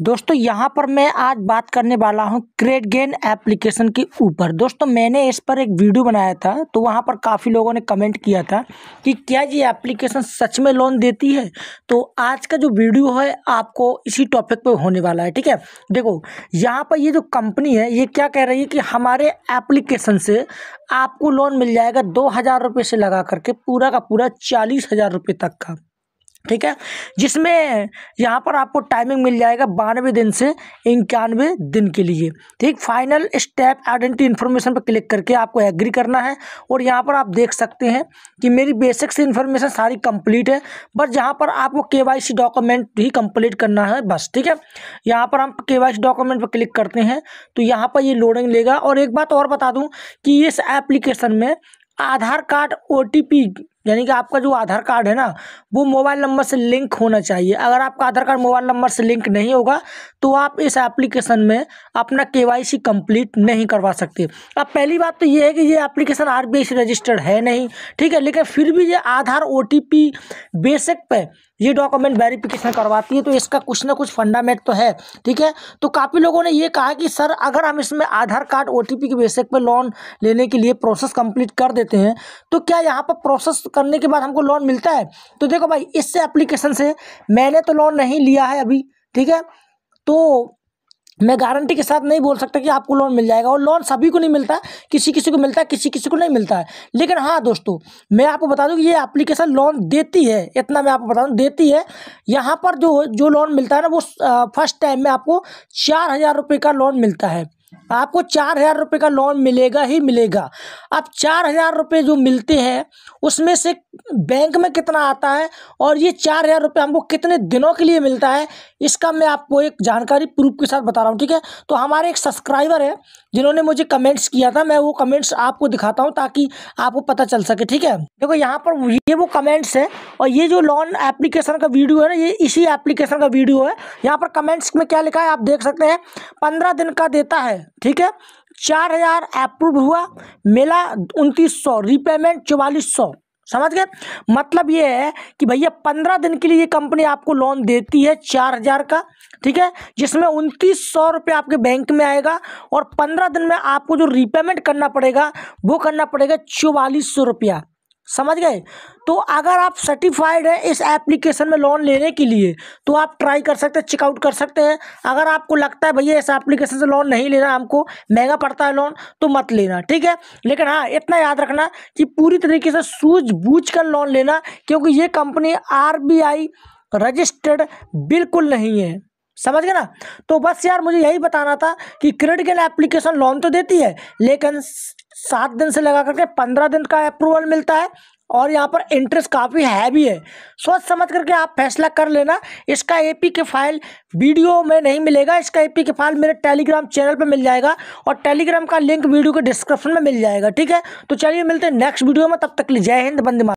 दोस्तों यहाँ पर मैं आज बात करने वाला हूँ क्रेड गेन एप्लीकेशन के ऊपर दोस्तों मैंने इस पर एक वीडियो बनाया था तो वहाँ पर काफ़ी लोगों ने कमेंट किया था कि क्या ये एप्लीकेशन सच में लोन देती है तो आज का जो वीडियो है आपको इसी टॉपिक पे होने वाला है ठीक है देखो यहाँ पर ये जो कंपनी है ये क्या कह रही है कि हमारे एप्लीकेशन से आपको लोन मिल जाएगा दो हज़ार रुपये से लगा करके पूरा का पूरा चालीस हज़ार रुपये तक का ठीक है जिसमें यहाँ पर आपको टाइमिंग मिल जाएगा बानवे दिन से इक्यानवे दिन के लिए ठीक फाइनल स्टेप आइडेंटिटी इन्फॉर्मेशन पर क्लिक करके आपको एग्री करना है और यहाँ पर आप देख सकते हैं कि मेरी बेसिक से इन्फॉर्मेशन सारी कंप्लीट है बस जहाँ पर आपको के डॉक्यूमेंट ही कंप्लीट करना है बस ठीक है यहाँ पर हम के डॉक्यूमेंट पर क्लिक करते हैं तो यहाँ पर ये लोडिंग लेगा और एक बात और बता दूँ कि इस एप्लीकेशन में आधार कार्ड ओ यानी कि आपका जो आधार कार्ड है ना वो मोबाइल नंबर से लिंक होना चाहिए अगर आपका आधार कार्ड मोबाइल नंबर से लिंक नहीं होगा तो आप इस एप्लीकेशन में अपना के वाई सी कंप्लीट नहीं करवा सकते अब पहली बात तो ये है कि ये एप्लीकेशन आर बी आई से रजिस्टर्ड है नहीं ठीक है लेकिन फिर भी ये Aadhaar O T P basic पे ये डॉक्यूमेंट वेरिफिकेशन करवाती है तो इसका कुछ ना कुछ फंडामेंट तो है ठीक है तो काफ़ी लोगों ने ये कहा कि सर अगर हम इसमें आधार कार्ड ओ के बेसिक पर लोन लेने के लिए प्रोसेस कंप्लीट कर देते हैं तो क्या यहाँ पर प्रोसेस करने के बाद हमको लोन मिलता है तो देखो भाई इससे एप्लीकेशन से मैंने तो लोन नहीं लिया है अभी ठीक है तो मैं गारंटी के साथ नहीं बोल सकता कि आपको लोन मिल जाएगा और लोन सभी को नहीं मिलता किसी किसी को मिलता है किसी किसी को नहीं मिलता है लेकिन हाँ दोस्तों मैं आपको बता दूँ कि ये एप्लीकेशन लोन देती है इतना मैं आपको बता दूँ देती है यहाँ पर जो जो लोन मिलता है ना वो फर्स्ट टाइम में आपको चार हज़ार रुपये का लोन मिलता है आपको चार हज़ार रुपये का लोन मिलेगा ही मिलेगा अब चार हज़ार रुपये जो मिलते हैं उसमें से बैंक में कितना आता है और ये चार हज़ार रुपये हमको कितने दिनों के लिए मिलता है इसका मैं आपको एक जानकारी प्रूफ के साथ बता रहा हूँ ठीक है तो हमारे एक सब्सक्राइबर है जिन्होंने मुझे कमेंट्स किया था मैं वो कमेंट्स आपको दिखाता हूँ ताकि आपको पता चल सके ठीक है देखो यहाँ पर ये वो कमेंट्स है और ये जो लोन एप्लीकेशन का वीडियो है ना ये इसी एप्लीकेशन का वीडियो है यहाँ पर कमेंट्स में क्या लिखा है आप देख सकते हैं पंद्रह दिन का देता है ठीक है चार हजार अप्रूव हुआ मिला उनतीस सौ रिपेमेंट चौवालीस सौ समझ गए मतलब ये है कि भैया पंद्रह दिन के लिए ये कंपनी आपको लोन देती है चार हज़ार का ठीक है जिसमें उनतीस सौ रुपये आपके बैंक में आएगा और पंद्रह दिन में आपको जो रिपेमेंट करना पड़ेगा वो करना पड़ेगा चौवालीस सौ रुपया समझ गए तो अगर आप सर्टिफाइड हैं इस एप्लीकेशन में लोन लेने के लिए तो आप ट्राई कर सकते हैं चेकआउट कर सकते हैं अगर आपको लगता है भैया इस एप्लीकेशन से लोन नहीं लेना हमको महंगा पड़ता है लोन तो मत लेना ठीक है लेकिन हाँ इतना याद रखना कि पूरी तरीके से सूझबूझ कर लोन लेना क्योंकि ये कंपनी आर रजिस्टर्ड बिल्कुल नहीं है समझ गए ना तो बस यार मुझे यही बताना था कि क्रेडिट एप्लीकेशन लोन तो देती है लेकिन सात दिन से लगा करके पंद्रह दिन का अप्रूवल मिलता है और यहाँ पर इंटरेस्ट काफ़ी हैवी है सोच समझ करके आप फैसला कर लेना इसका A P K file video में नहीं मिलेगा इसका ए पी के फाइल मेरे टेलीग्राम चैनल पर मिल जाएगा और टेलीग्राम का लिंक वीडियो के डिस्क्रिप्शन में मिल जाएगा ठीक है तो चलिए मिलते हैं नेक्स्ट वीडियो में तब तक लिए जय हिंद बंदे